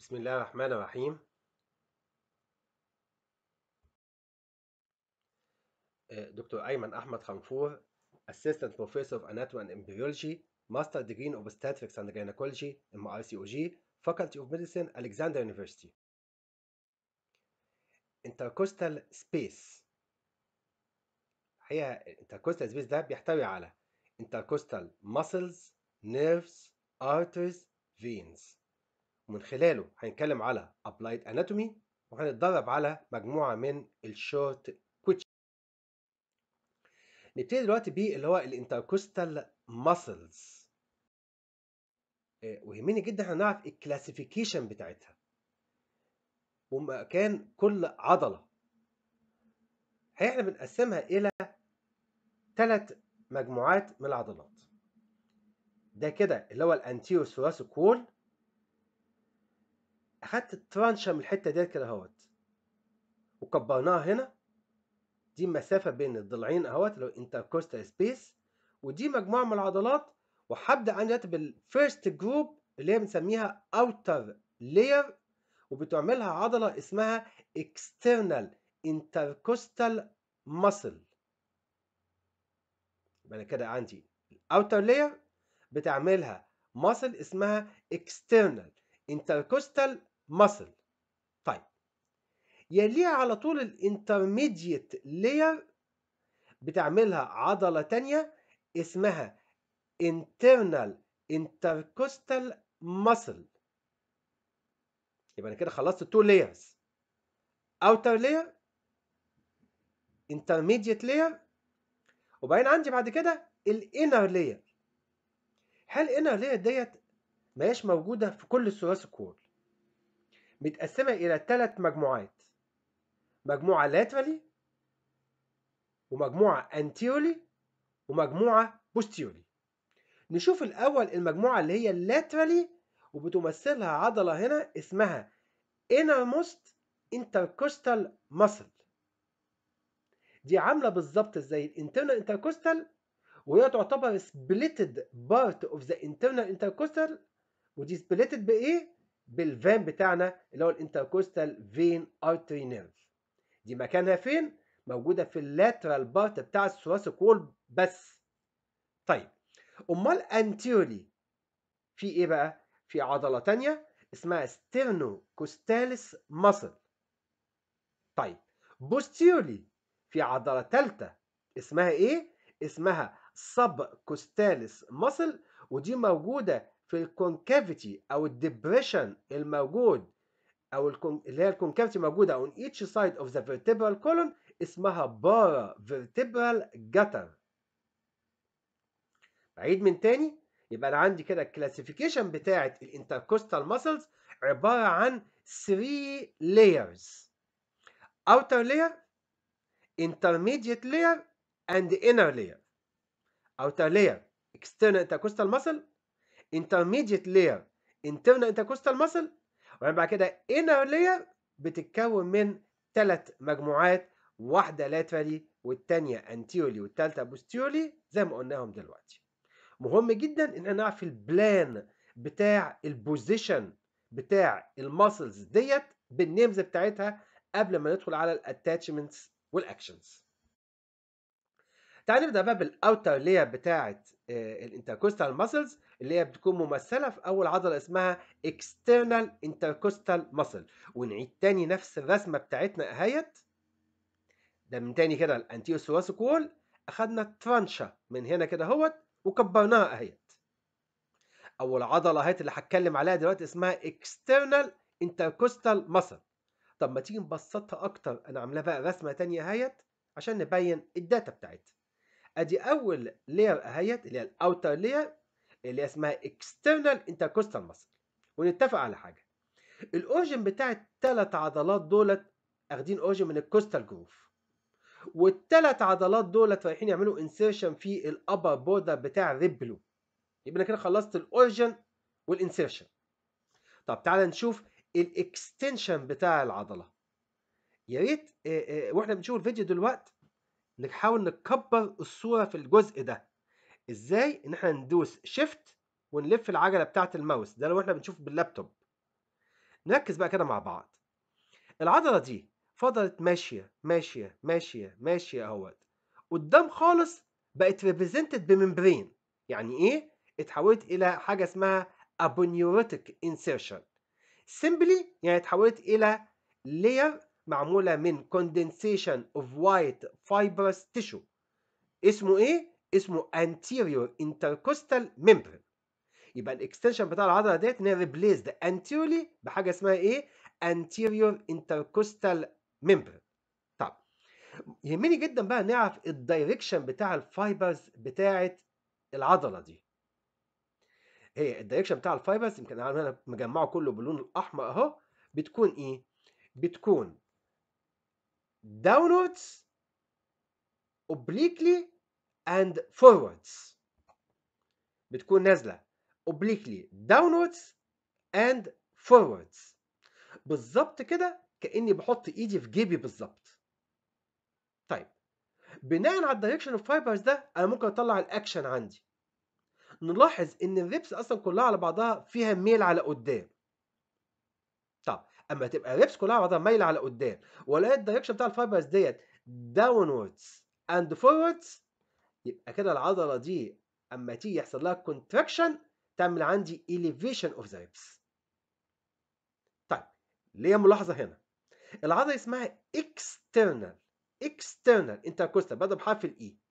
بسم الله الرحمن الرحيم دكتور أيمن أحمد خنفور Assistant Professor of Anatomy and Embryology Master Degree in Obstetrics and Gynecology MRCOG Faculty of Medicine Alexander University Intercostal Space الحقيقة Intercostal Space ده بيحتوي على Intercostal Muscles Nerves Arteries Veins ومن خلاله هنتكلم على Applied Anatomy وهنتدرب على مجموعة من الشورت كويتش نبتدي دلوقتي اللي هو الانتركوستال ماسلز آه، ويهمني جدا احنا الـ الكلاسيفيكيشن بتاعتها ومكان كل عضلة احنا بنقسمها إلى ثلاث مجموعات من العضلات ده كده اللي هو الانتيو ثوراسيك وول اخدت الترانشة من الحتة ديت كده اهوت وكبرناها هنا دي مسافة بين الضلعين اهوت اللي هو intercostal سبيس ودي مجموعة من العضلات وهبدأ أنا دلوقتي بالفيرست جروب اللي هي بنسميها اوتر لير وبتعملها عضلة اسمها اكسترنال انتركوستال ماسل يبقى كده عندي الاوتر لير بتعملها ماسل اسمها اكسترنال انتركوستال muscle طيب يليها على طول الانترميديت layer بتعملها عضلة تانية اسمها internal intercostal muscle يبقى انا كده خلصت two layers outer layer intermediate layer وبعدين عندي بعد كده الانر layer هل الانر layer ديت ما هياش موجودة في كل الثلاثي الكور متقسمة إلى ثلاث مجموعات مجموعة لاترالي ومجموعة أنتيولي ومجموعة بوستيولي نشوف الأول المجموعة اللي هي اللاترالي وبتمثلها عضلة هنا اسمها innermost intercostal muscle دي عاملة بالظبط زي internal intercostal وهي تعتبر splitted part of the internal intercostal ودي splitted بايه؟ بالفان بتاعنا اللي هو الانتركوستال فين ارتري نيرف دي مكانها فين موجوده في اللاترال بارت بتاع الثوراسيك وول بس طيب امال انتيرلي في ايه بقى في عضله تانية اسمها ستيرنو كوستاليس ماسل طيب بوستيرلي في عضله ثالثه اسمها ايه اسمها سب كوستاليس ماسل ودي موجوده في الكونكافيتي او الدبريشن الموجود او اللي هي الكونكافيتي موجوده اون ايتش سايد اوف ذا vertebral column اسمها بارا فيرتبرال جاتر بعيد من تاني يبقى انا عندي كده الكلاسيفيكيشن بتاعه الانتركوستال ماسلز عباره عن 3 لايرز اوتر لاير انترميديت لاير اند انر لاير اوتر لاير اكسترنال انتركوستال ماسل intermediate layer internal intercostal muscle وبعدين بعد كده inner layer بتتكون من ثلاث مجموعات واحده laterally والثانيه anteriorly والثالثه posteriorly زي ما قلناهم دلوقتي مهم جدا ان انا اعرف البلان بتاع البوزيشن بتاع الماسلز ديت بالنيمز بتاعتها قبل ما ندخل على الاتاتشمنتس والاكشنز تعال نبدا بقى بالاوتر لير بتاعه الانتركوستال ماسلز اللي هي بتكون ممثله في اول عضله اسمها اكسترنال انتركوستال ماسل ونعيد تاني نفس الرسمه بتاعتنا اهيت ده من تاني كده الانتيوس ثوراسيك وول اخدنا ترانشا من هنا كده اهوت وكبرناها اهيت اول عضله اهيت اللي هتكلم عليها دلوقتي اسمها اكسترنال انتركوستال ماسل طب ما تيجي نبسطها اكتر انا عاملاها بقى رسمه تانية اهيت عشان نبين الداتا بتاعتها ادي اول لير اهيت اللي هي الاوتر لير اللي اسمها اكسترنال انتركوستال ماسل ونتفق على حاجه الاوجن بتاع الثلاث عضلات دولت اخدين اوجن من الكوستال جروف والثلاث عضلات دولت رايحين يعملوا انسيرشن في الابر بوردر بتاع الريب بلو يبقى انا كده خلصت الاوجن والانسيرشن طب تعالى نشوف الاكستنشن بتاع العضله يا ريت واحنا بنشوف الفيديو دلوقتي نحاول نكبر الصوره في الجزء ده ازاي ان احنا ندوس شيفت ونلف العجله بتاعه الماوس ده لو احنا بنشوف باللابتوب نركز بقى كده مع بعض العضله دي فضلت ماشيه ماشيه ماشيه ماشيه اهوت قدام خالص بقت ريبريزنتد بممبرين يعني ايه اتحولت الى حاجه اسمها ابونيوروتيك انسيرشن سيمبلي يعني اتحولت الى لير معموله من كوندنسيشن اوف وايت فايبرس تيشو اسمه ايه اسمه anterior intercostal membrane يبقى الاكستنشن بتاع العضله ديت ان هي ريبليسد anteriorly بحاجه اسمها ايه anterior intercostal membrane طب يهمني جدا بقى نعرف الدايركشن بتاع الفايبرز بتاعه العضله دي هي الدايركشن بتاع الفايبرز يمكن انا مجمعه كله باللون الاحمر اهو بتكون ايه بتكون downwards obliquely and forwards بتكون نازله obliquely downwards and forwards بالظبط كده كاني بحط ايدي في جيبي بالظبط طيب بناء على الدايركشن اوف فايبرز ده انا ممكن اطلع الاكشن عندي نلاحظ ان الريبس اصلا كلها على بعضها فيها ميل على قدام طب اما تبقى الريبس كلها على بعضها مايله على قدام ولا الدايركشن بتاع الفايبرز ديت داونوردز اند فوروردز يبقى كده العضله دي اما تيجي يحصل لها كونتراكشن تعمل عندي elevation of the ribs طيب ليه ملاحظه هنا العضله اسمها external external intercostal بدأ بحرف الاي e.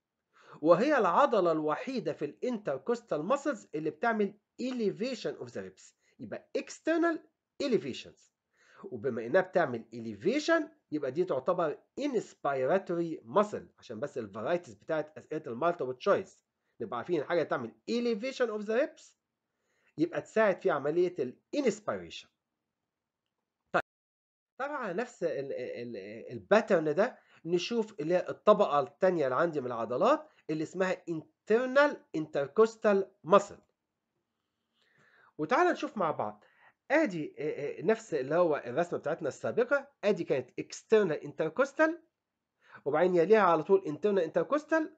وهي العضله الوحيده في الانتركوستال ماسلز اللي بتعمل elevation of the ribs يبقى external elevations وبما انها بتعمل elevation يبقى دي تعتبر inspiratory muscle عشان بس الفرايتيز بتاعت اسئله المالتيبل تشويس نبقى عارفين حاجه تعمل elevation of the hips يبقى تساعد في عمليه الانسبيريشن طيب طبعا نفس الباترن ده نشوف اللي هي الطبقه الثانيه اللي عندي من العضلات اللي اسمها internal intercostal muscle وتعالى نشوف مع بعض ادي نفس اللي هو الرسمه بتاعتنا السابقه ادي كانت اكسترنال انتركوستال وبعدين يليها على طول انترنال انتركوستال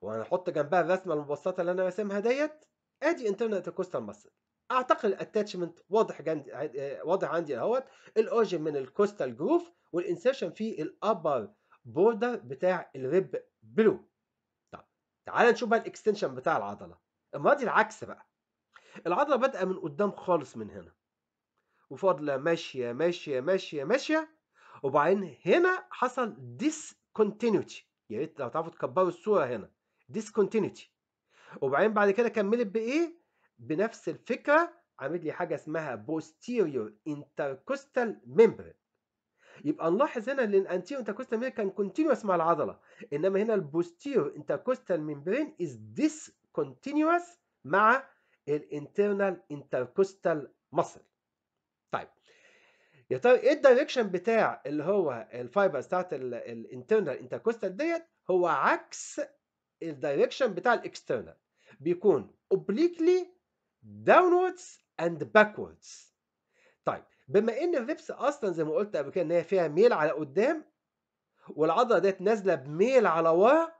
وهنحط جنبها الرسمه المبسطه اللي انا راسمها ديت ادي انترنال انتركوستال مصر اعتقد الاتاتشمنت واضح جند... واضح عندي اهوت الاوجن من الكوستال جروف والانسيرشن في الابر بوردر بتاع الريب بلو طب تعال نشوف بقى الاكستنشن بتاع العضله المره دي العكس بقى العضله بادئه من قدام خالص من هنا وفاضله ماشيه ماشيه ماشيه ماشيه وبعدين هنا حصل discontinuity يا يعني ريت لو تعرفوا تكبروا الصوره هنا discontinuity وبعدين بعد كده كملت بايه بنفس الفكره عامل لي حاجه اسمها posterior intercostal membrane يبقى نلاحظ هنا ان الانتيرو انتركوستال ميمبرين كان كونتينوس مع العضله انما هنا البوستيرو انتركوستال ميمبرين از ديس كونتينوس مع الانترنال انتركوستال ماسل يا ترى طيب، ايه الدايركشن بتاع اللي هو الفايبرز بتاعت الانترنال انتركوستال ديت هو عكس الدايركشن بتاع الاكسترنال بيكون اوبليكلي داونوردز اند باكوردز طيب بما ان الريبس اصلا زي ما قلت قبل كده ان هي فيها ميل على قدام والعضله ديت نازله بميل على ورا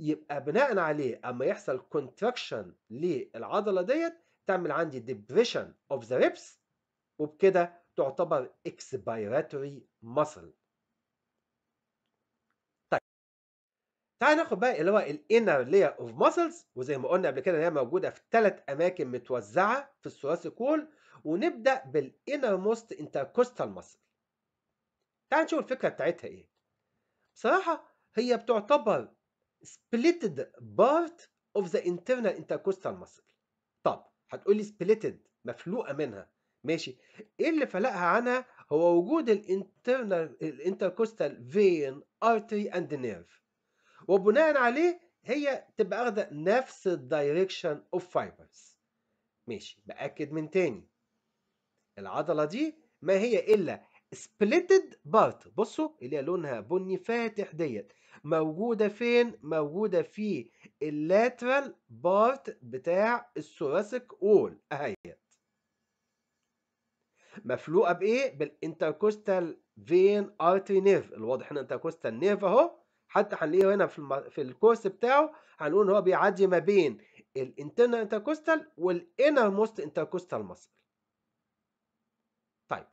يبقى بناء عليه اما يحصل كونتراكشن للعضله ديت تعمل عندي ديبريشن اوف ذا ريبس وبكده تعتبر اكسبيراتوري muscle. طيب تعال ناخد بقى اللي هو الانر layer اوف ماسلز وزي ما قلنا قبل كده هي موجوده في ثلاث اماكن متوزعه في الثلاثي كول ونبدا بالانر موست انتركوستال ماسل تعال نشوف الفكره بتاعتها ايه بصراحه هي بتعتبر سبليتد بارت اوف ذا internal intercostal muscle طب هتقولي سبليتد مفلوقه منها ماشي ايه اللي فلقها عنها هو وجود الانترنال الانتركوستال فين ارتري اند نيرف وبناء عليه هي تبقى واخده نفس الدايركشن اوف فايبرز ماشي باكد من تاني العضله دي ما هي الا سبليتد بارت بصوا اللي هي لونها بني فاتح ديت موجوده فين موجوده في اللاترال بارت بتاع الثوراسيك وول اهيت مفلوقه بايه بالانتركوستال فين ارتري نيرف الواضح ان انتركوستال نيرف اهو حتى هنلاقيه هنا في الم... في الكورس بتاعه هنقول ان هو بيعدي ما بين الانترنال انتركوستال والانر موست انتركوستال ماسل طيب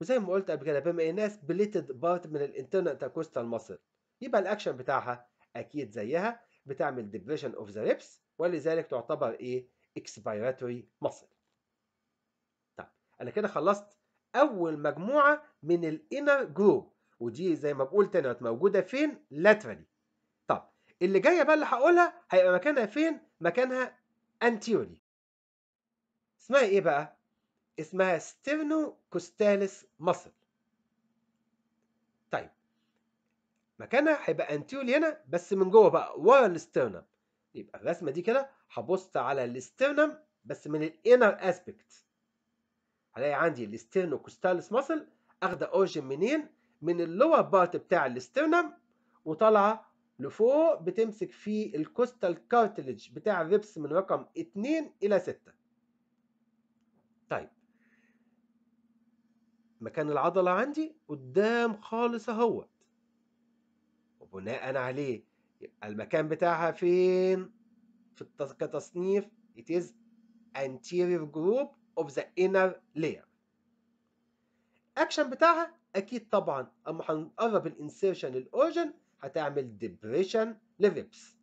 وزي ما قلت قبل كده بما انها سبليتد بارت من الانترنال انتركوستال ماسل يبقى الاكشن بتاعها اكيد زيها بتعمل ديبريشن اوف ذا ريبس ولذلك تعتبر ايه اكسبيراتوري ماسل انا كده خلصت اول مجموعه من الانر جروب ودي زي ما بقول تاني موجوده فين لاترالي طب اللي جايه بقى اللي هقولها هيبقى مكانها فين مكانها انتيورلي اسمها ايه بقى اسمها ستيرنو كوستاليس مصل طيب مكانها هيبقى انتيولي هنا بس من جوه بقى ورا الاسترنم يبقى الرسمه دي كده هبص على الاسترنم بس من الانر اسبكت هلاقي عندي الاستيرنو كوستالس ماسل اخده اورجن منين من اللور بارت بتاع الاسترنم وطالعه لفوق بتمسك في الكوستال كارتلج بتاع الربس من رقم 2 الى 6 طيب مكان العضلة عندي قدام خالص اهوت وبناء عليه يبقى المكان بتاعها فين في التص... كتصنيف it is anterior group of the inner layer اكشن بتاعها اكيد طبعا اما هنقرب الانسيرشن للاورجن هتعمل ديبريشن للريبس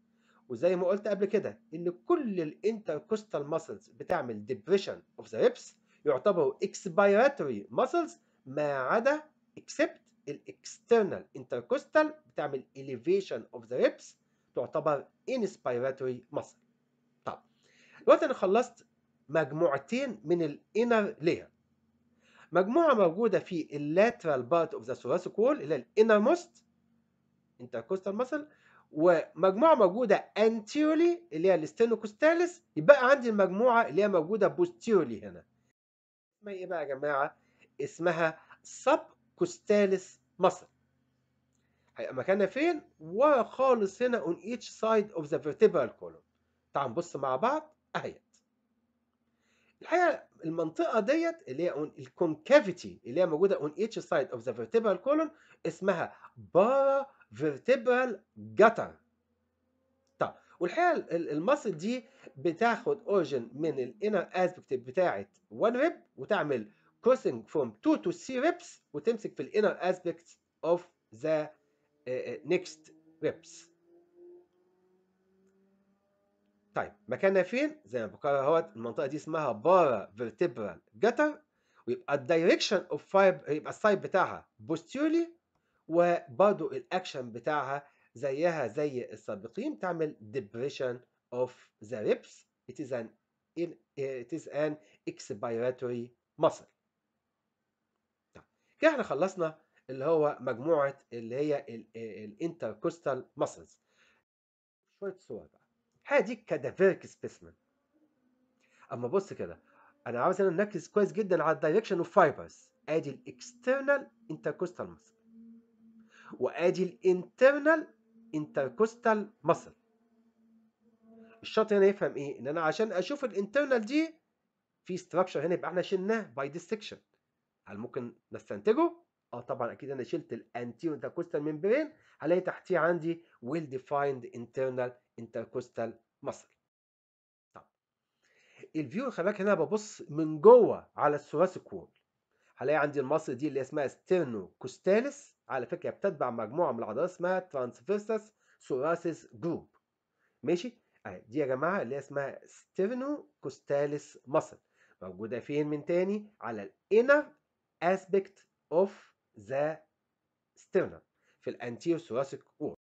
وزي ما قلت قبل كده ان كل الانتركوستال ماسلز بتعمل ديبريشن اوف ذا ريبس يعتبروا اكسبيراتوري ماسلز ما عدا اكسبت الاكسترنال انتركوستال بتعمل elevation of the ribs تعتبر inspiratory muscle طب دلوقتي انا خلصت مجموعتين من الانر لير مجموعه موجوده في اللاترال بارت اوف ذا thoracic wall اللي هي موست intercostal muscle ومجموعه موجوده anteriorly اللي هي الاستينوكوستاليس يبقى عندي المجموعه اللي هي موجوده posteriorly هنا اسمها ايه بقى يا جماعه اسمها سب كوستاليس muscle هيبقى مكانها فين ورا خالص هنا on each side of the vertebral column تعال نبص مع بعض اهي الحقيقه المنطقه ديت اللي هي الكونكافيتي اللي هي موجوده اون ايتش سايد اوف ذا فيرتيبرال كولون اسمها بارا فيرتيبرال جاتر طب والحقيقه المصل دي بتاخد اوجن من الانر اسبكت بتاعه 1 ريب وتعمل كروسنج فروم 2 تو 3 ريبس وتمسك في الانر اسبكت اوف ذا نيكست ريبس طيب مكانها فين زي ما بقرر اهوت المنطقه دي اسمها بارا فيرتبرال جتر ويبقى الدايركشن اوف فايب يبقى السايب بتاعها بوستيولي وبرضه الاكشن بتاعها زيها زي السابقين تعمل ديبريشن اوف ذا ريبس it is an in, it is an expiratory muscle طيب كده احنا خلصنا اللي هو مجموعه اللي هي الانتركوستال ماسلز شويه صور بقى هذه كدافيرك سبيسمن اما بص كده انا عاوز انا نركز كويس جدا على الدايركشن اوف فايبرز ادي الاكسترنال انتركوستال ماسل وادي الانترنال انتركوستال ماسل الشرط هنا يفهم ايه ان انا عشان اشوف الانترنال دي في ستراكشر هنا يبقى احنا شلناه باي ديسكشن هل ممكن نستنتجه اه طبعا اكيد انا شلت الانتيرو انتركوستال ممبرين هلاقي تحتيه عندي ويل ديفايند انترنال انتركوستال مصر طب الفيو خلي هنا ببص من جوه على الثوراسيك وول هلاقي عندي المصر دي اللي اسمها ستيرنو كوستاليس على فكره بتتبع مجموعه من العضلات اسمها ترانسفيرسس ثوراسيس جروب ماشي اهي دي يا جماعه اللي اسمها ستيرنو كوستاليس مصر موجوده فين من تاني على الانر اسبكت اوف ذا sternum في الانتير ثوراسيك وورد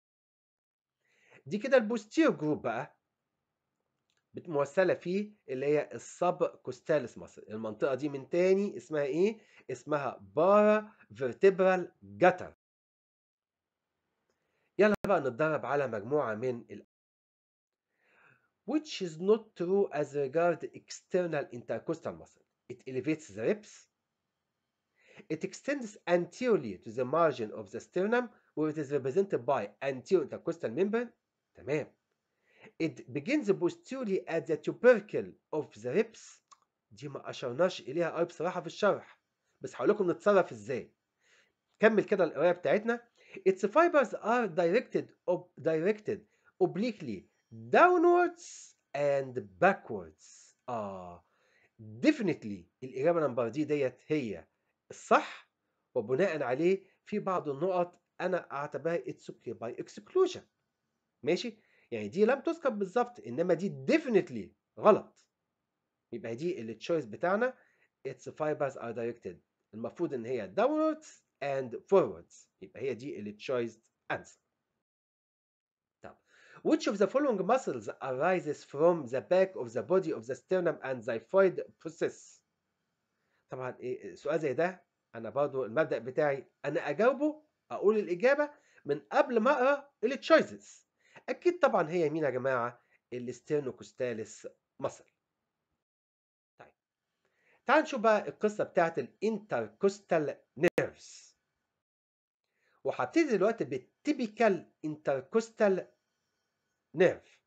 دي كده البوستير جروب بقى موصله فيه اللي هي السب كوستاليس ماسل المنطقه دي من تاني اسمها ايه اسمها بارا فيرتيبرال جتر يلا بقى نتدرب على مجموعه من ال which is not true as regard external intercostal muscle it elevates the ribs It extends anteriorly to the margin of the sternum where it is represented by anterior intercostal membrane تمام It begins posteriorly at the tubercle of the ribs دي ما أشرناش إليها قوي بصراحة في الشرح بس هقول لكم نتصرف إزاي كمل كده القراية بتاعتنا Its fibers are directed ob directed obliquely downwards and backwards آه definitely الإجابة نمبر دي ديت هي الصح وبناء عليه في بعض النقط انا اعتبرها اوكي باي اكسكلوجن ماشي يعني دي لم تذكر بالظبط انما دي ديفينتلي غلط يبقى دي التشويس بتاعنا its fibers are directed المفروض ان هي downwards and forwards يبقى هي دي التشويس answer طب which of the following muscles arises from the back of the body of the sternum and xiphoid process طبعا إيه،, ايه سؤال زي ده انا برضو المبدا بتاعي انا اجاوبه اقول الاجابه من قبل ما اقرا التشويزز اكيد طبعا هي مين يا جماعه الاستيرنوكوستاليس مصري طيب تعال نشوف بقى القصه بتاعت الانتركوستال نيرفز وهبتدي دلوقتي بالتيبيكال انتركوستال نيرف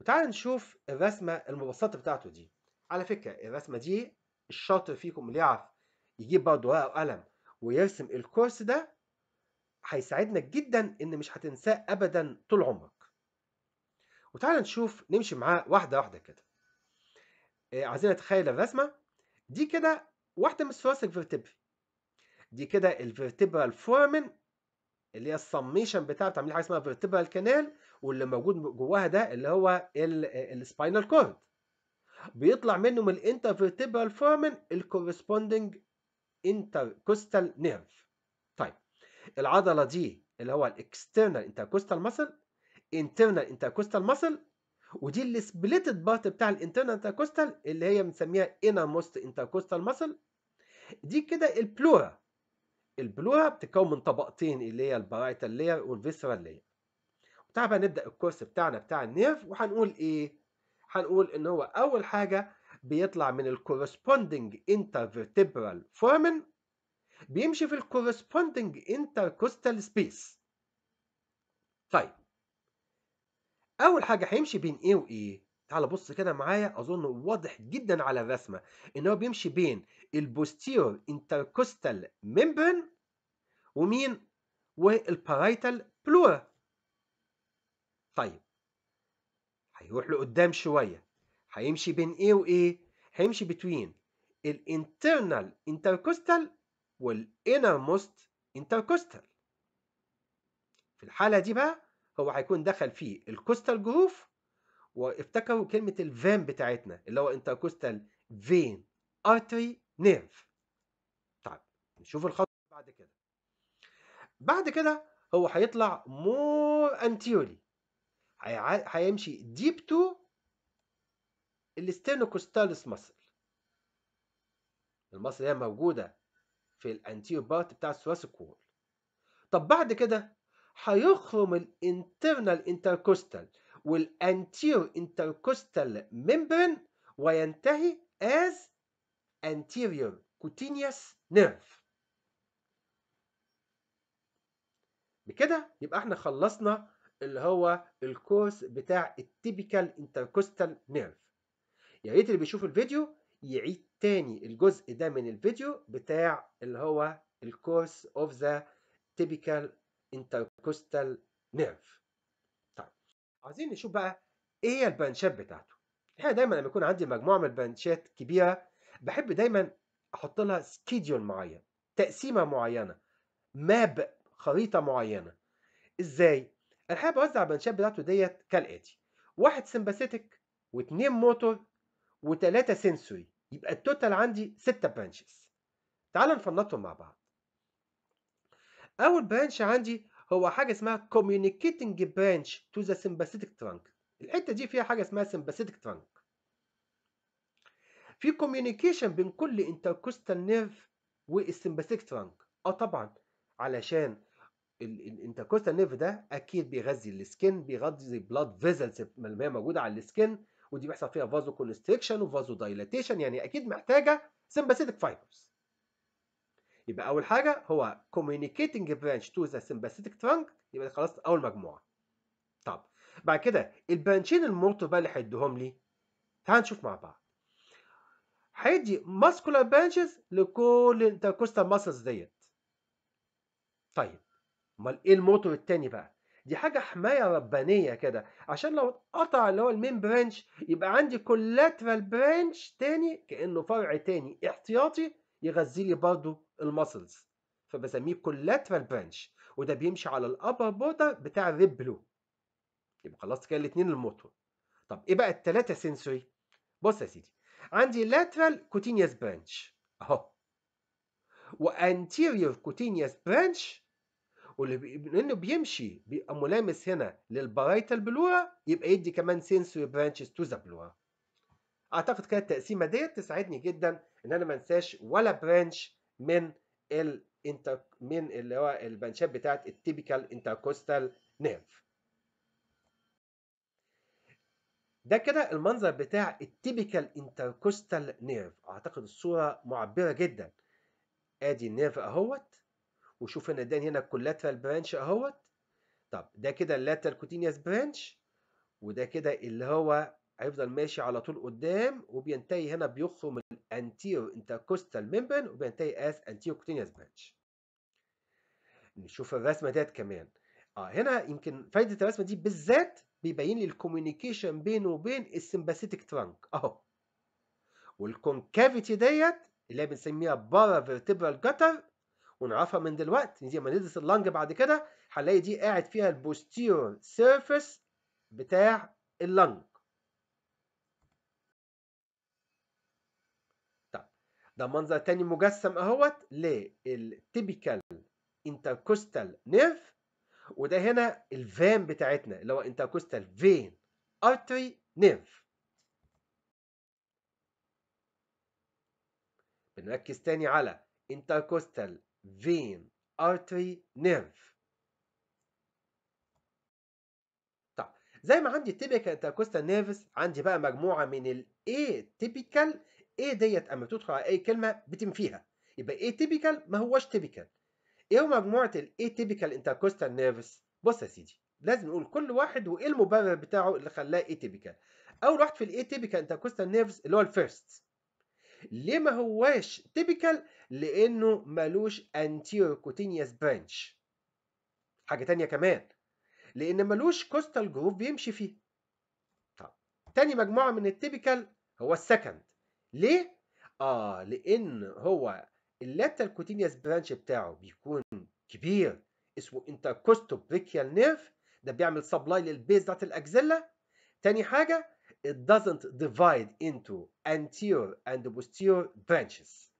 وتعال نشوف الرسمه المبسطه بتاعته دي على فكره الرسمه دي الشاطر فيكم اللي يعرف يجيب برضه ورقه وقلم ويرسم الكورس ده هيساعدنا جدا ان مش هتنساه ابدا طول عمرك وتعالى نشوف نمشي معاه واحده واحده كده آه، عايزين نتخيل الرسمه دي كده واحده من الثلاثي الفرتبري دي كده الفيرتبرال فورمن اللي هي الصميشن بتاعه بتعمل حاجه اسمها فيرتبرال كانال واللي موجود جواها ده اللي هو آه، السباينال كورد بيطلع منه من الانترفيرتيبال فورمن الكورسبوندنج انتركوستال نيرف طيب العضله دي اللي هو الاكسترنال انتركوستال ماسل انترنال انتركوستال ماسل ودي السبليتد بارت بتاع الانترنال انتركوستال اللي هي بنسميها انر موست انتركوستال ماسل دي كده البلورا البلورا بتتكون من طبقتين اللي هي البرايتال لير والفيسرال لير وتعالى بقى نبدا الكورس بتاعنا بتاع النيرف وهنقول ايه هنقول ان هو اول حاجه بيطلع من الكورسبوندنج انترفيرتبرال فورمن بيمشي في الكورسبوندنج انتركوستال سبيس طيب اول حاجه هيمشي بين ايه وايه تعال بص كده معايا اظن واضح جدا على الرسمه ان هو بيمشي بين البوستيرور انتركوستال membrane ومين والبارايتال بلورا طيب هيروح لقدام شوية هيمشي بين ايه وايه هيمشي بين الانترنال انتركوستال والانرموست انتركوستال في الحالة دي بقى هو هيكون دخل في الكوستال جروف وافتكروا كلمة الفين بتاعتنا اللي هو انتركوستال فين ارتري نيرف طيب نشوف الخط بعد كده بعد كده هو هيطلع مور انتيولي هيمشي ديب تو الاستينوكوستالس ماسل المصل هي موجودة في الانتيو بارت بتاع السواسيكول طب بعد كده هيخرم الانترنال انتركوستال والانتيو انتركوستال ممبرين وينتهي as anterior cutaneous nerve بكده يبقى احنا خلصنا اللي هو الكورس بتاع التيبيكال انتركوستال نيرف يا ريت اللي بيشوف الفيديو يعيد تاني الجزء ده من الفيديو بتاع اللي هو الكورس اوف ذا تيبيكال انتركوستال نيرف طيب عايزين نشوف بقى ايه هي البانشات بتاعته الحقيقه دايما لما يكون عندي مجموعه من البانشات كبيره بحب دايما احط لها سكيدول معين تقسيمه معينه ماب خريطه معينه ازاي انا حابب اوزع البنشات بتاعته ديت كالاتي واحد سمباثيتك واثنين موتور وثلاثه سنسوري يبقى التوتال عندي ستة برانشز تعال نفنطهم مع بعض اول برانش عندي هو حاجه اسمها communicating branch to the sympathetic trunk الحته دي فيها حاجه اسمها sympathetic trunk في communication بين كل intercostal nerve والsympathetic trunk اه طبعا علشان الانتركوستال نيرف ده اكيد بيغذي السكن بيغذي بلاد فيزلز اللي هي موجوده على السكن ودي بيحصل فيها فازو كونستريكشن وفازو دايلاتيشن يعني اكيد محتاجه سمباثيتك فايبرز يبقى اول حاجه هو communicating branch to the sympathetic trunk يبقى خلاص اول مجموعه طب بعد كده البرانشين المرطب بقى اللي هيديهم لي تعال نشوف مع بعض هيدي ماسكولار برانشز لكل الانتركوستال ماسلز ديت طيب امال ايه الموتور التاني بقى دي حاجه حمايه ربانيه كده عشان لو اتقطع اللي هو المين برانش يبقى عندي كولاترال برانش تاني كانه فرع تاني احتياطي يغذي لي برضه المسلز فبسميه كولاترال برانش وده بيمشي على الابر بوردر بتاع الريب بلو يبقى خلصت كده الاثنين الموتور طب ايه بقى الثلاثه سنسوري بص يا سيدي عندي لاترال كوتينيوس برانش اهو وانتيريور كوتينيوس برانش ولانه لانه بيمشي بيبقى ملامس هنا للبرايتال بلورا يبقى يدي كمان سنسوري برانشز تو ذا بلورا اعتقد كده التقسيمه ديت تساعدني جدا ان انا ما انساش ولا برانش من ال من اللي هو البنشات بتاعت التيبيكال انتركوستال نيرف ده كده المنظر بتاع التيبيكال انتركوستال نيرف اعتقد الصوره معبره جدا ادي النيرف اهوت وشوف ان اداني هنا الكولاترال برانش اهوت طب ده كده اللاترال كوتينيوس برانش وده كده اللي هو هيفضل ماشي على طول قدام وبينتهي هنا بيخرم الانتيرو انتركوستال ممبرين وبينتهي اس انتيرو كوتينيوس برانش نشوف الرسمه ديت كمان اه هنا يمكن فايده الرسمه دي بالذات بيبين لي الكوميونيكيشن بينه وبين السمباثيتك ترانك اهو والكونكافيتي ديت اللي بنسميها بارا فيرتبرال جتر ونعرفها من دلوقتي دي لما ندرس اللنج بعد كده هنلاقي دي قاعد فيها البوستيرور سيرفيس بتاع اللنج طب ده منظر تاني مجسم اهوت للتيبيكال انتركوستال نيرف وده هنا الفان بتاعتنا اللي هو انتركوستال فين ارتري نيرف بنركز تاني على intercostal vein artery nerve طب زي ما عندي typical intercostal nervous عندي بقى مجموعه من A typical ايه ديت اما بتدخل على اي كلمه بتنفيها يبقى A typical ما هوش typical ايه هو مجموعه A typical intercostal nervous بص يا سيدي لازم نقول كل واحد وايه المبرر بتاعه اللي خلاه A typical اول واحد في A typical intercostal nervous اللي هو الفيرست ليه ما هواش تيبيكال لانه مالوش انتيرو كوتينيوس برانش حاجه تانية كمان لان مالوش كوستال جروب بيمشي فيه طب تاني مجموعه من التيبيكال هو السكند ليه اه لان هو اللاتال كوتينيوس برانش بتاعه بيكون كبير اسمه انتركوستو بريكيال نيرف ده بيعمل سبلاي للبيز بتاعت الاكزيلا تاني حاجه it doesn't divide into anterior and posterior branches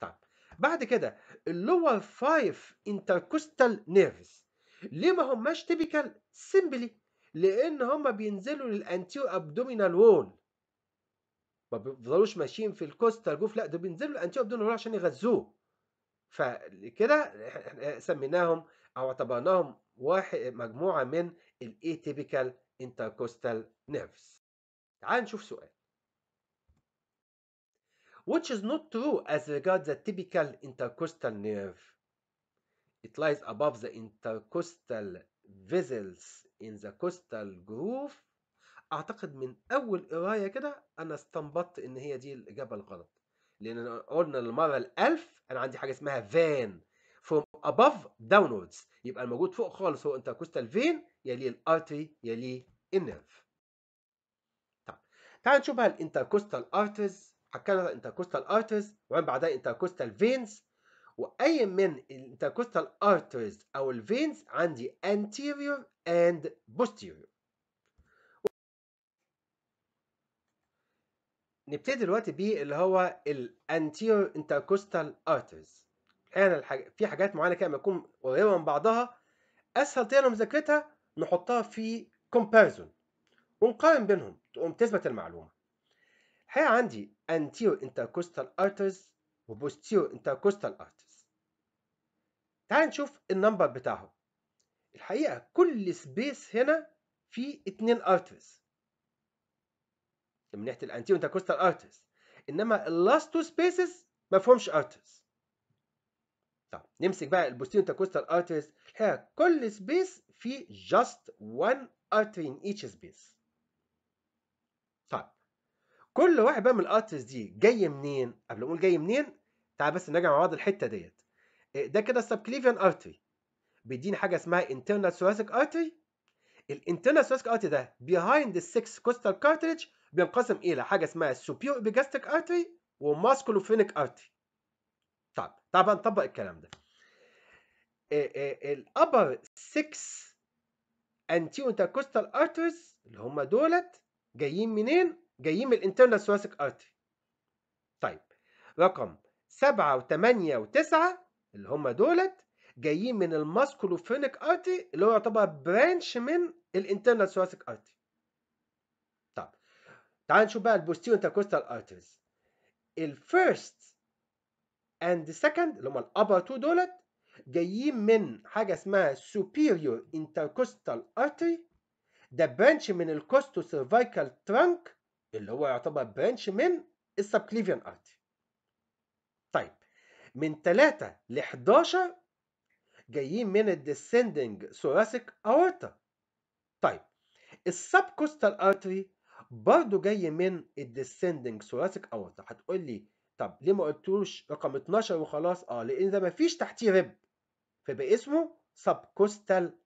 طيب بعد كده اللور five intercostal nerves ليه ما هماش تيبيكال سيمبلي لان هما بينزلوا للانتيور ابدومينال وول ما بيفضلوش ماشيين في الكوستال جوف لا ده بينزلوا للانتيور ابدومينال وول عشان يغذوه فكده سميناهم او اعتبرناهم واحد مجموعه من تيبيكال intercostal nerves تعال نشوف سؤال which is not true as regards the typical intercostal nerve it lies above the intercostal vessels in the costal groove اعتقد من اول قرايه كده انا استنبطت ان هي دي الاجابه الغلط لان قلنا المره الالف انا عندي حاجه اسمها فان from above downwards يبقى الموجود فوق خالص هو انتركوستال فين يليه الارتري يليه النيرف طيب تعال نشوف بقى الانتركوستال ارترز حكينا الانتركوستال arteries وبعدين بعدها انتركوستال فينز واي من الانتركوستال arteries او الفينز عندي anterior and posterior نبتدي دلوقتي بيه اللي هو anterior انتركوستال arteries انا الحاج... في حاجات معينه كده لما تكون قريبه من بعضها اسهل طريقه لمذاكرتها نحطها في كومباريزون ونقارن بينهم تقوم تثبت المعلومه الحقيقه عندي anterior intercostal arteries وبوستيو intercostal arteries تعال نشوف النمبر بتاعهم الحقيقه كل سبيس هنا فيه اتنين arteries من ناحيه الانتيو intercostal arteries انما اللاست تو سبيسز ما فيهمش arteries طب نمسك بقى البوستيريو ارتريز هي كل سبيس فيه جاست وان ارتري ان ايتش سبيس طيب كل واحد بقى من الارتريز دي جاي منين قبل ما اقول جاي منين تعال بس نراجع مع بعض الحته ديت إيه، ده كده السبكليفيان ارتري بيديني حاجه اسمها انترنال thoracic ارتري الانترنال thoracic ارتري ده بيهايند the six costal cartilage بينقسم الى حاجه اسمها السوبيو epigastric ارتري وماسكولوفينيك ارتري طيب طبعا نطبق الكلام ده الابر 6 انتي انتيو كوستال ارترز اللي هم دولت جايين منين؟ جايين من الانترنال ثوراسيك ارتري طيب رقم 7 و8 و9 اللي هم دولت جايين من الماسكولوفرينيك ارتري اللي هو يعتبر برانش من الانترنال ثوراسيك ارتري طيب تعال نشوف بقى البوستيريو انتركوستال ارترز الفيرست اند second اللي هم الابر تو دولت جايين من حاجه اسمها superior intercostal artery ده برانش من الكوستو سيرفايكال ترانك اللي هو يعتبر برانش من السبكليفيان ارتري طيب من 3 ل 11 جايين من الديسندنج ثوراسيك اورتا طيب السبكوستال ارتري برضه جاي من الديسندنج ثوراسيك اورتا هتقول لي طب ليه ما قلتوش رقم 12 وخلاص اه لان ده مفيش تحتيه ريب فبقى اسمه سب كوستال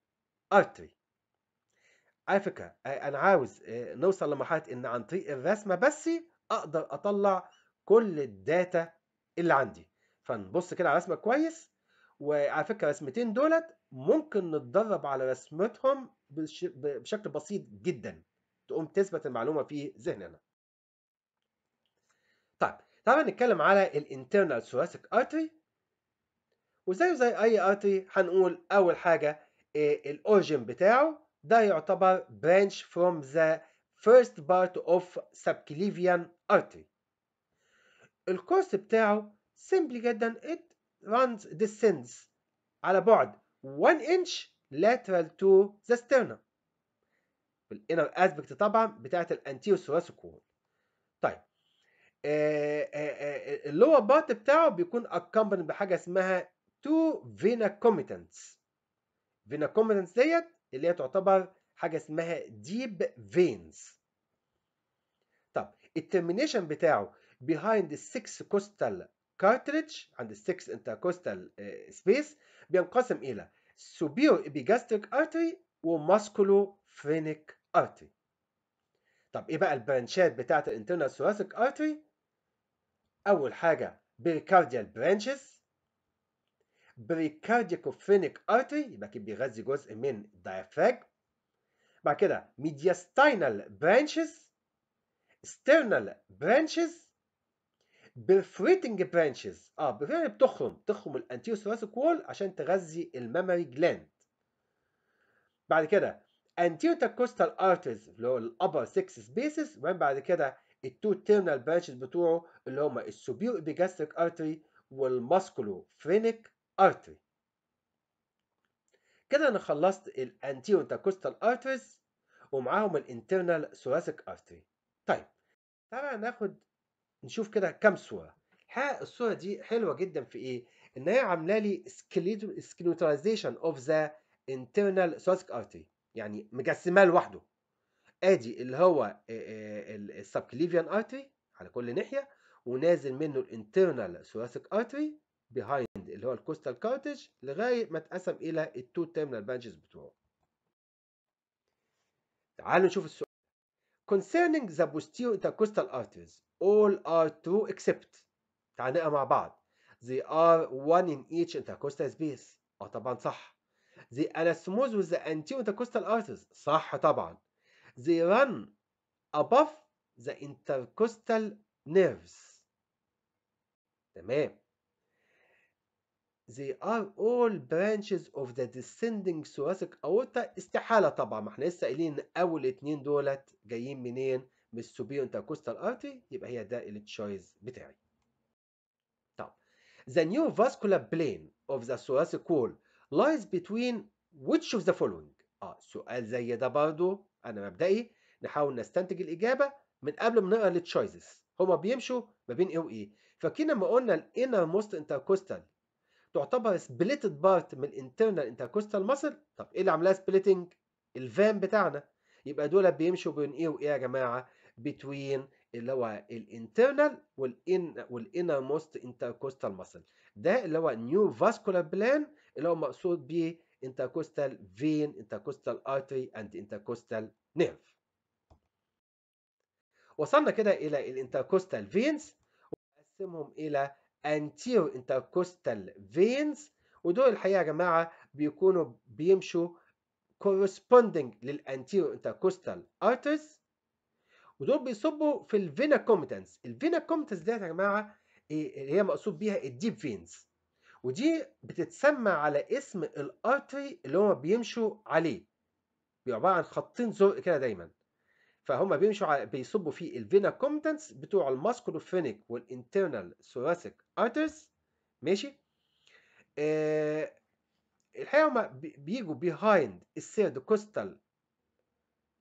ارتري على فكره آه، انا عاوز آه، نوصل لمرحله ان عن طريق الرسمه بس اقدر اطلع كل الداتا اللي عندي فنبص كده على رسمه كويس وعلى فكره الرسمتين دولت ممكن نتدرب على رسمتهم بشكل بسيط جدا تقوم تثبت المعلومه في ذهننا طيب تعالى نتكلم على ال internal thoracic artery وزيه زي اي artery هنقول اول حاجه ال origin بتاعه ده يعتبر branch from the first part of subclavian artery الكورس بتاعه simply جدا it runs descends على بعد 1 inch lateral to the sternum في ال inner aspect طبعا بتاعت ال anterior thoracic طيب اللور بارت بتاعه بيكون accompanied بحاجه اسمها تو فينا كوميتنتس فينا كوميتنتس ديت اللي هي تعتبر حاجه اسمها ديب فينز طب الترمينيشن بتاعه behind the six coastal cartilage عند 6 six intercostal space بينقسم الى superior epigastric artery فينيك artery طب ايه بقى البرانشات بتاعت الانترنال thoracic artery اول حاجه بريكارديال برانشز بريكارديكوفينيك ارتري يبقى كده بيغذي جزء من الدايفراج بعد كده ميدياستينال برانشز ستيرنال برانشز بيرفريتنج برانشز اه بيرفريتنج يعني بتخرم تخرم الانتيو ثوراسيك وول عشان تغذي الميموري جلاند بعد كده anterior intercostal ارتز اللي هو الابر سكس سبيسز وبعد كده التو تيرنال برانشز بتوعه اللي هما السوبيو ايبيجاستريك ارتري والماسكولو فرينيك ارتري كده انا خلصت الانتيرو انتركوستال ارتريز ومعاهم الانترنال ثوراسيك ارتري طيب تعالى ناخد نشوف كده كام صوره الحقيقه الصوره دي حلوه جدا في ايه ان هي عامله لي سكليتاليزيشن اوف ذا انترنال ثوراسيك ارتري يعني مجسماه لوحده ادي اللي هو السبكليفيان ارتري على كل ناحيه ونازل منه الانترنال ثوراسيك ارتري بيهايند اللي هو الكوستال كارتج لغايه ما اتقسم الى التو تيرمينال بانجز بتوعه. تعالوا نشوف السؤال. Concerning the posterior intercostal arteries, all are true except تعال نقرا مع بعض. They are one in each intercostal space. اه طبعا صح. The anastomosis with the anterior intercostal arteries. صح طبعا. They run above the intercostal nerves. تمام. They are all branches of the descending thoracic aorta استحالة طبعا ما احنا لسه قايلين ان اول اتنين دولت جايين منين؟ من السوبير انتركوستال ارتري يبقى هي ده التشويز بتاعي. طب The vascular plane of the thoracic wall lies between which of the following؟ اه سؤال زي ده برضه انا مبدئي نحاول نستنتج الاجابه من قبل ما نقرا التشويسز هما بيمشوا ما بين ايه وايه فاكرين لما قلنا الانر موست انتركوستال تعتبر سبليتد بارت من الانترنال انتركوستال ماسل طب ايه اللي عملها سبليتنج الفان بتاعنا يبقى دول بيمشوا بين ايه وايه يا جماعه بتوين اللي هو الانترنال والان والانر موست انتركوستال ماسل ده اللي هو نيو فاسكولار بلان اللي هو مقصود بيه intercostal vein intercostal artery and intercostal nerve وصلنا كده إلى الانتركوستال veins وقسمهم إلى anterior intercostal veins ودول الحقيقة يا جماعة بيكونوا بيمشوا corresponding anterior intercostal arteries ودول بيصبوا في الفينا كوميتانس الفينا كوميتانس ديت يا جماعة إيه، اللي هي مقصود بيها الديب فينز ودي بتتسمى على اسم الارتري اللي هما بيمشوا عليه عباره عن خطين زرق كده دايما فهم بيمشوا على بيصبوا في الفينا كومبتنس بتوع الماسكولوفينيك والانترنال ثوراسيك ارترز ماشي آه الحقيقه هم بيجوا بيهايند السيرد كوستال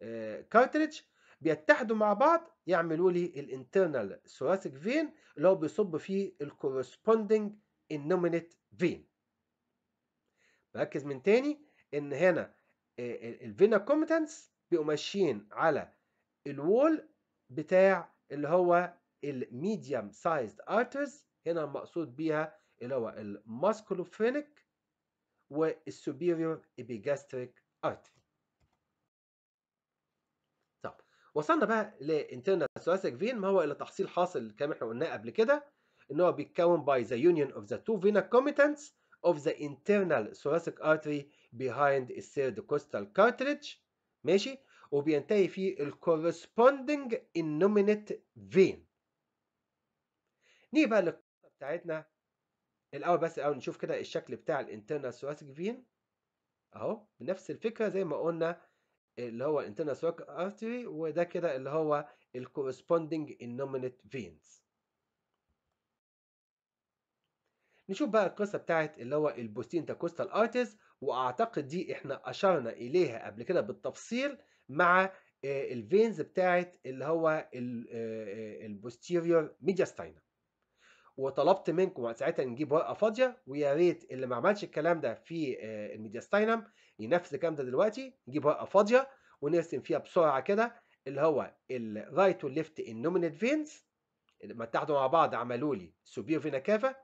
آه، كارتريج بيتحدوا مع بعض يعملوا لي الانترنال ثوراسيك فين اللي هو بيصب فيه الكورسبوندنج النومينيت فين بركز من تاني ان هنا آه، الفينا كومتنس بيبقوا ماشيين على الوول بتاع اللي هو الميديم سايزد ارترز هنا المقصود بيها اللي هو الماسكولوفينيك والسوبيريور ابيجاستريك ارتري طب وصلنا بقى لانترنال ثوراسيك فين ما هو الا تحصيل حاصل كما احنا قلناه قبل كده ان هو بيتكون by the union of the two vena comitants of the internal thoracic artery behind the third costal cartilage ماشي وبينتهي في ال corresponding innominate vein نيجي بقى للقصه بتاعتنا الاول بس الاول نشوف كده الشكل بتاع الانترنال thoracic vein اهو بنفس الفكره زي ما قلنا اللي هو الانترنال thoracic artery وده كده اللي هو ال corresponding innominate veins نشوف بقى القصه بتاعت اللي هو البوستين تاكوستال ارتست واعتقد دي احنا اشرنا اليها قبل كده بالتفصيل مع آه، الفينز بتاعت اللي هو آه، آه، البوستيريور ميدياستاينا وطلبت منكم ساعتها نجيب ورقه فاضيه ويا ريت اللي ما عملش الكلام ده في الميدياستاينم ينفذ الكلام ده دلوقتي نجيب ورقه فاضيه ونرسم فيها بسرعه كده اللي هو الرايت والليفت النومينيت فينز لما اتحدوا مع بعض عملوا لي سوبير فينا كافا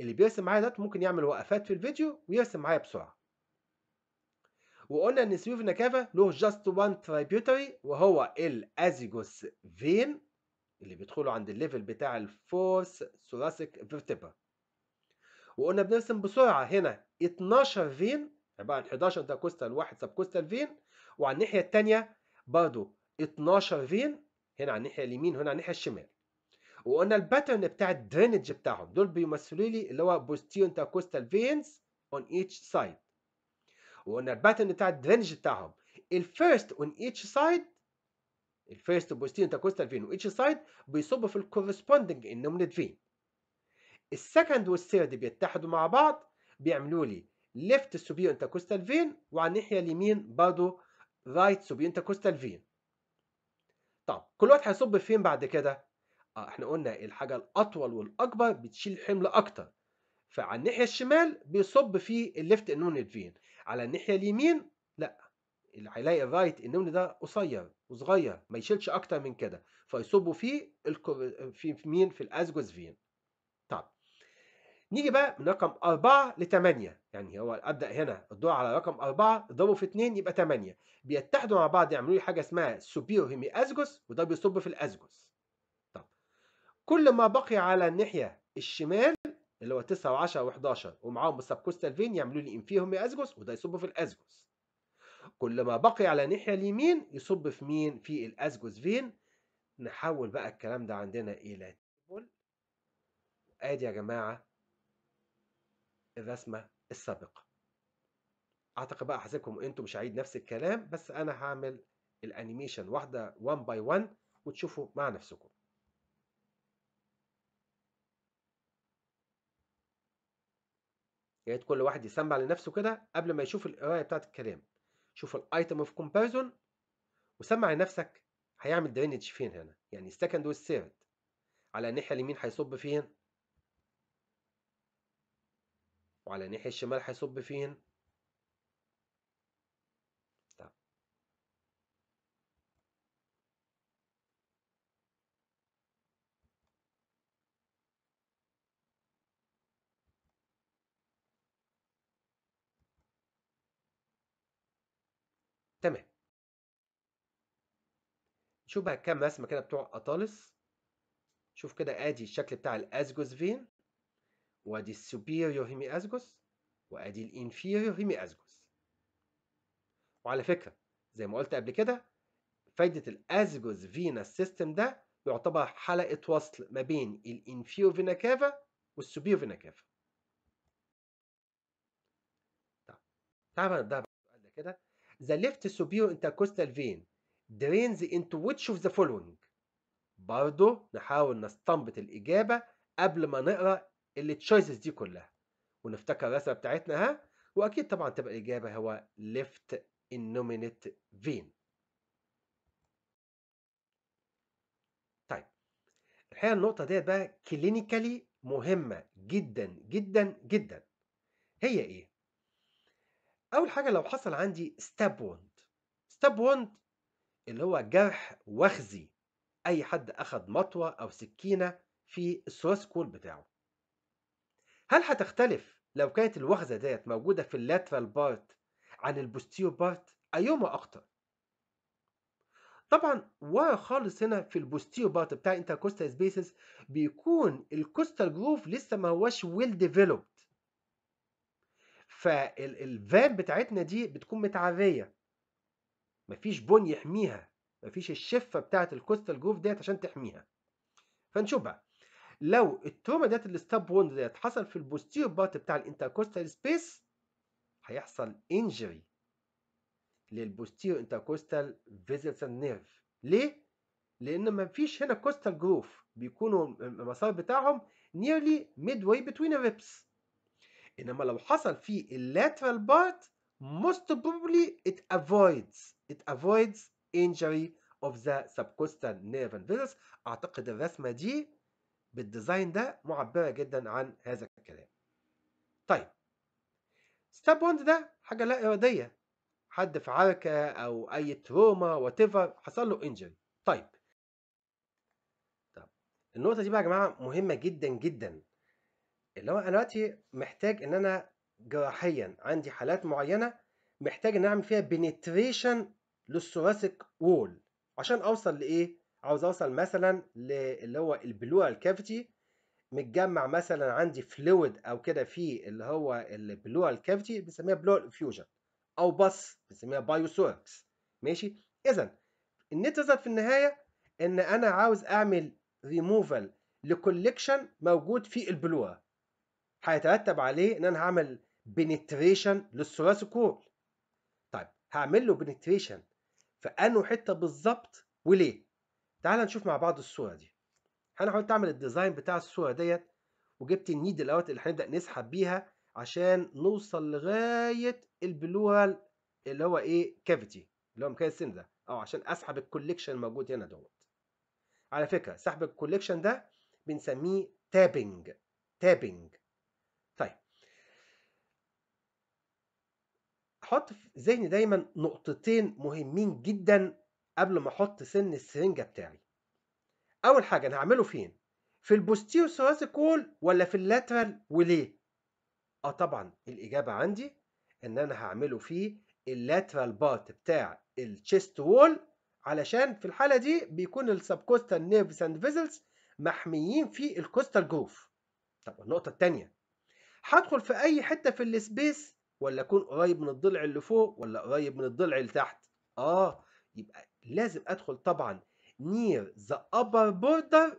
اللي بيرسم معايا ده ممكن يعمل وقفات في الفيديو ويرسم معايا بسرعه وقلنا ان سيوف نكافا له جاست وان تريبيوتري وهو الازيجوس فين اللي بيدخلوا عند الليفل بتاع الفورس ثوراسيك فيرتبرا وقلنا بنرسم بسرعه هنا 12 فين عباره عن 11 ده كوستال واحد سب كوستال فين وعلى الناحيه الثانيه برضه 12 فين هنا على الناحيه اليمين هنا على الناحيه الشمال وقلنا الباترن بتاع الدرينج بتاعهم دول بيمثلوا لي اللي هو بوستيو بوستيرن كوستال فينز اون ايتش سايد وقلنا الباترن بتاع الدرينج بتاعهم الفيرست اون ايتش سايد الفيرست بوستيو بوستيرن كوستال فين وايتش سايد بيصبوا في الكورسبوندنج النوملت فين السكند والثيرد بيتحدوا مع بعض بيعملوا لي ليفت سوبيو سوبير كوستال فين وعلى الناحيه اليمين برضه رايت سوبيو سوبير كوستال فين طب كل واحد هيصب فين بعد كده اه احنا قلنا الحاجة الأطول والأكبر بتشيل حمل أكتر فعلى الناحية الشمال بيصب فيه الليفت النون فين على الناحية اليمين لا هيلاقي الرايت النون ده قصير وصغير ما يشيلش أكتر من كده فيصبوا فيه الكو... في مين في الأزجوز فين طب نيجي بقى من رقم أربعة لتمانية يعني هو ابدا هنا الدور على رقم أربعة ضربه في اتنين يبقى تمانية بيتحدوا مع بعض يعملوا لي حاجه اسمها سوبيرو هيمي أزجوز وده بيصب في الأزجوز كل ما بقي على الناحيه الشمال اللي هو 9 و10 و11 ومعاهم السبكوستال فين يعملوا لي انفيهم يا ازجوس وده يصب في الازجوس كل ما بقي على الناحيه اليمين يصب في مين في الازجوس فين نحول بقى الكلام ده عندنا الى تيبل ادي يا جماعه الرسمه السابقه اعتقد بقى هسيبكم انتوا مش هعيد نفس الكلام بس انا هعمل الانيميشن واحده 1 باي 1 وتشوفوا مع نفسكم يا ريت كل واحد يسمع لنفسه كده قبل ما يشوف القرايه بتاعت الكلام شوف الايتم اوف كومباريزون وسمع لنفسك هيعمل درينج فين هنا يعني السكند والثيرد على الناحيه اليمين هيصب فين وعلى الناحيه الشمال هيصب فين تمام نشوف بقى كام رسمه كده بتوع اطالس شوف كده ادي الشكل بتاع الازجوس فين وادي السوبيريور هيمي ازجوس وادي الانفيريور هيمي ازجوس وعلى فكره زي ما قلت قبل كده فايده الازجوس فينا سيستم ده يعتبر حلقه وصل ما بين الانفيو فينا كافا والسوبيريور فينا كافا تعال بقى نبدا كده the left superior intercostal vein drains into which of the following برضه نحاول نستنبط الإجابة قبل ما نقرأ التشويسز دي كلها ونفتكر الرسمة بتاعتنا ها وأكيد طبعا تبقى الإجابة هو left innominate vein طيب الحقيقة النقطة ديت بقى كلينيكالي مهمة جدا جدا جدا هي إيه؟ اول حاجه لو حصل عندي ستاب وند ستاب وند اللي هو جرح وخزي اي حد اخذ مطوه او سكينه في السوس كول بتاعه هل هتختلف لو كانت الوخزه ديت موجوده في اللاترال بارت عن البوستيو بارت ايهما اخطر طبعا ورا خالص هنا في البوستيو بارت بتاع انتركوستال سبيسز بيكون الكوستال جروف لسه ما هوش ويل ديفلوبد فالفاب بتاعتنا دي بتكون متعريه مفيش بون يحميها مفيش الشفه بتاعت الكوستال جروف ديت عشان تحميها فنشوف بقى لو التروما ديت الستاب وند ديت حصل في البوستير بارت بتاع الانتركوستال سبيس هيحصل انجري للبوستير انتركوستال فيزيتال نيرف ليه؟ لان مفيش هنا كوستال جروف بيكونوا المسار بتاعهم نيرلي ميد واي بتوين الريبس انما لو حصل في lateral part most probably it avoids it avoids injury of the subcostal nerve and vessels اعتقد الرسمه دي بالديزاين ده معبره جدا عن هذا الكلام طيب ستاب وند ده حاجه لا اراديه حد في عركه او اي تروما whatever حصل له انجري طيب النقطة دي بقى يا جماعة مهمة جدا جدا اللي هو انا دلوقتي محتاج ان انا جراحيا عندي حالات معينه محتاج ان اعمل فيها بنتريشن للثوراسيك وول عشان اوصل لايه عاوز اوصل مثلا اللي هو البلورال كافيتي متجمع مثلا عندي فلويد او كده في اللي هو البلورال كافيتي بنسميها بلورال انفيوجن او بس بنسميها بايوثوركس ماشي اذا النت في النهايه ان انا عاوز اعمل ريموفال لكوليكشن موجود في البلور هيترتب عليه ان انا هعمل بنتريشن للثلاثي الكور طيب هعمل له بنتريشن في انه حته بالظبط وليه تعال نشوف مع بعض الصوره دي انا حاولت اعمل الديزاين بتاع الصوره ديت وجبت النيدل الاوت اللي هنبدا نسحب بيها عشان نوصل لغايه البلورال اللي هو ايه كافيتي اللي هو مكان السن ده او عشان اسحب الكوليكشن الموجود هنا دوت على فكره سحب الكوليكشن ده بنسميه تابنج تابنج احط في ذهني دايما نقطتين مهمين جدا قبل ما احط سن السرنجه بتاعي اول حاجه انا هعمله فين في البوستيو ثلاثي ولا في اللاترال وليه اه طبعا الاجابه عندي ان انا هعمله في اللاترال بارت بتاع التشيست وول علشان في الحاله دي بيكون السبكوستال نيرفز اند فيزلز محميين في الكوستال جروف طب النقطه الثانيه هدخل في اي حته في السبيس ولا اكون قريب من الضلع اللي فوق ولا قريب من الضلع اللي تحت اه يبقى لازم ادخل طبعا نير ذا upper border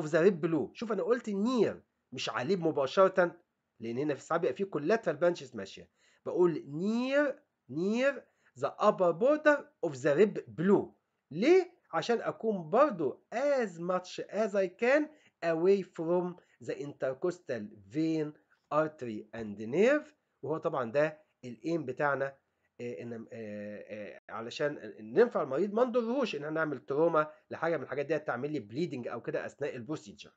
of the red blue شوف انا قلت نير مش عليه مباشره لان هنا في الساعه بيبقى في كولاترال بانشز ماشيه بقول نير نير ذا upper border of the red blue ليه عشان اكون برضو as much as I can away from the intercostal vein artery and nerve وهو طبعا ده الايم بتاعنا آه، ان آه، آه، علشان ننفع المريض ما نضرهوش ان احنا نعمل تروما لحاجه من الحاجات دي تعمل لي بليدنج او كده اثناء البروسيجر